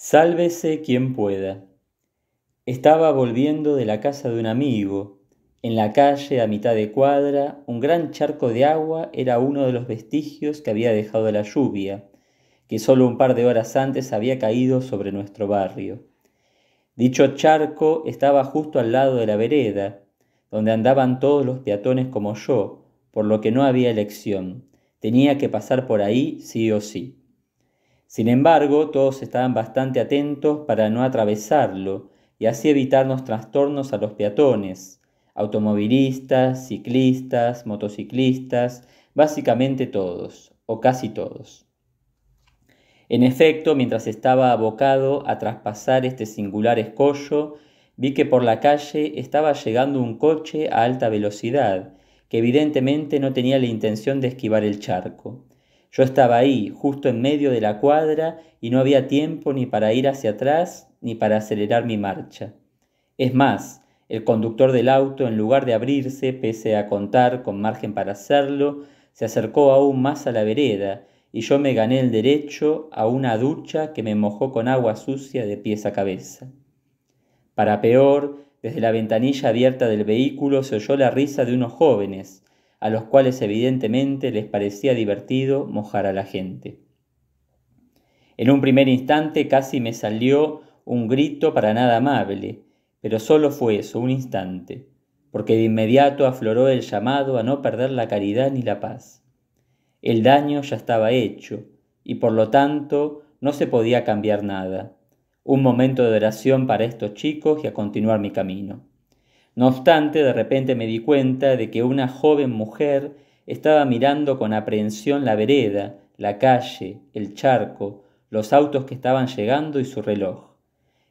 Sálvese quien pueda. Estaba volviendo de la casa de un amigo. En la calle, a mitad de cuadra, un gran charco de agua era uno de los vestigios que había dejado la lluvia, que solo un par de horas antes había caído sobre nuestro barrio. Dicho charco estaba justo al lado de la vereda, donde andaban todos los peatones como yo, por lo que no había elección. Tenía que pasar por ahí sí o sí. Sin embargo, todos estaban bastante atentos para no atravesarlo y así evitarnos trastornos a los peatones, automovilistas, ciclistas, motociclistas, básicamente todos, o casi todos. En efecto, mientras estaba abocado a traspasar este singular escollo, vi que por la calle estaba llegando un coche a alta velocidad, que evidentemente no tenía la intención de esquivar el charco. Yo estaba ahí, justo en medio de la cuadra, y no había tiempo ni para ir hacia atrás ni para acelerar mi marcha. Es más, el conductor del auto, en lugar de abrirse, pese a contar con margen para hacerlo, se acercó aún más a la vereda, y yo me gané el derecho a una ducha que me mojó con agua sucia de pies a cabeza. Para peor, desde la ventanilla abierta del vehículo se oyó la risa de unos jóvenes, a los cuales evidentemente les parecía divertido mojar a la gente. En un primer instante casi me salió un grito para nada amable, pero solo fue eso, un instante, porque de inmediato afloró el llamado a no perder la caridad ni la paz. El daño ya estaba hecho, y por lo tanto no se podía cambiar nada. Un momento de oración para estos chicos y a continuar mi camino. No obstante, de repente me di cuenta de que una joven mujer estaba mirando con aprehensión la vereda, la calle, el charco, los autos que estaban llegando y su reloj.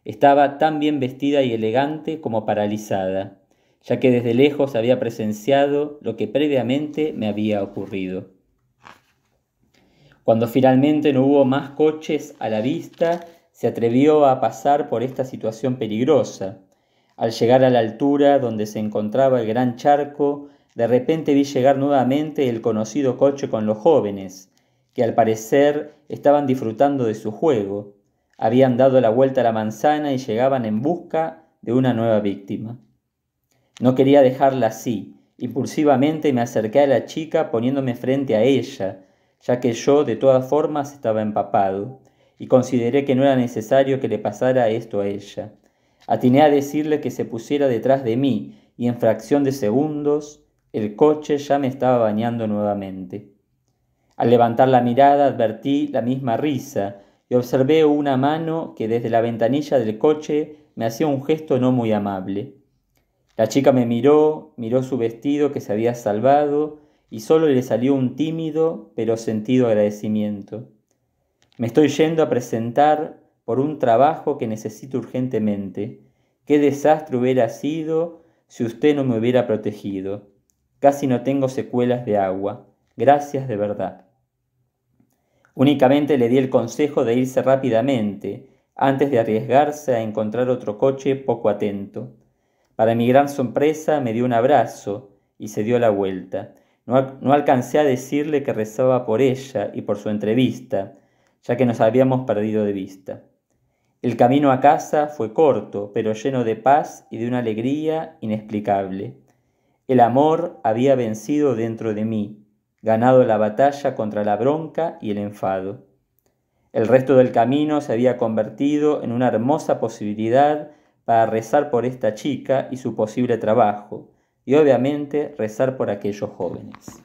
Estaba tan bien vestida y elegante como paralizada, ya que desde lejos había presenciado lo que previamente me había ocurrido. Cuando finalmente no hubo más coches a la vista, se atrevió a pasar por esta situación peligrosa, al llegar a la altura donde se encontraba el gran charco, de repente vi llegar nuevamente el conocido coche con los jóvenes, que al parecer estaban disfrutando de su juego. Habían dado la vuelta a la manzana y llegaban en busca de una nueva víctima. No quería dejarla así. Impulsivamente me acerqué a la chica poniéndome frente a ella, ya que yo de todas formas estaba empapado, y consideré que no era necesario que le pasara esto a ella. Atiné a decirle que se pusiera detrás de mí y en fracción de segundos el coche ya me estaba bañando nuevamente. Al levantar la mirada advertí la misma risa y observé una mano que desde la ventanilla del coche me hacía un gesto no muy amable. La chica me miró, miró su vestido que se había salvado y solo le salió un tímido pero sentido agradecimiento. Me estoy yendo a presentar por un trabajo que necesito urgentemente. Qué desastre hubiera sido si usted no me hubiera protegido. Casi no tengo secuelas de agua. Gracias de verdad. Únicamente le di el consejo de irse rápidamente, antes de arriesgarse a encontrar otro coche poco atento. Para mi gran sorpresa me dio un abrazo y se dio la vuelta. No, alcancé a decirle que rezaba por ella y por su entrevista, ya que nos habíamos perdido de vista. El camino a casa fue corto, pero lleno de paz y de una alegría inexplicable. El amor había vencido dentro de mí, ganado la batalla contra la bronca y el enfado. El resto del camino se había convertido en una hermosa posibilidad para rezar por esta chica y su posible trabajo, y obviamente rezar por aquellos jóvenes.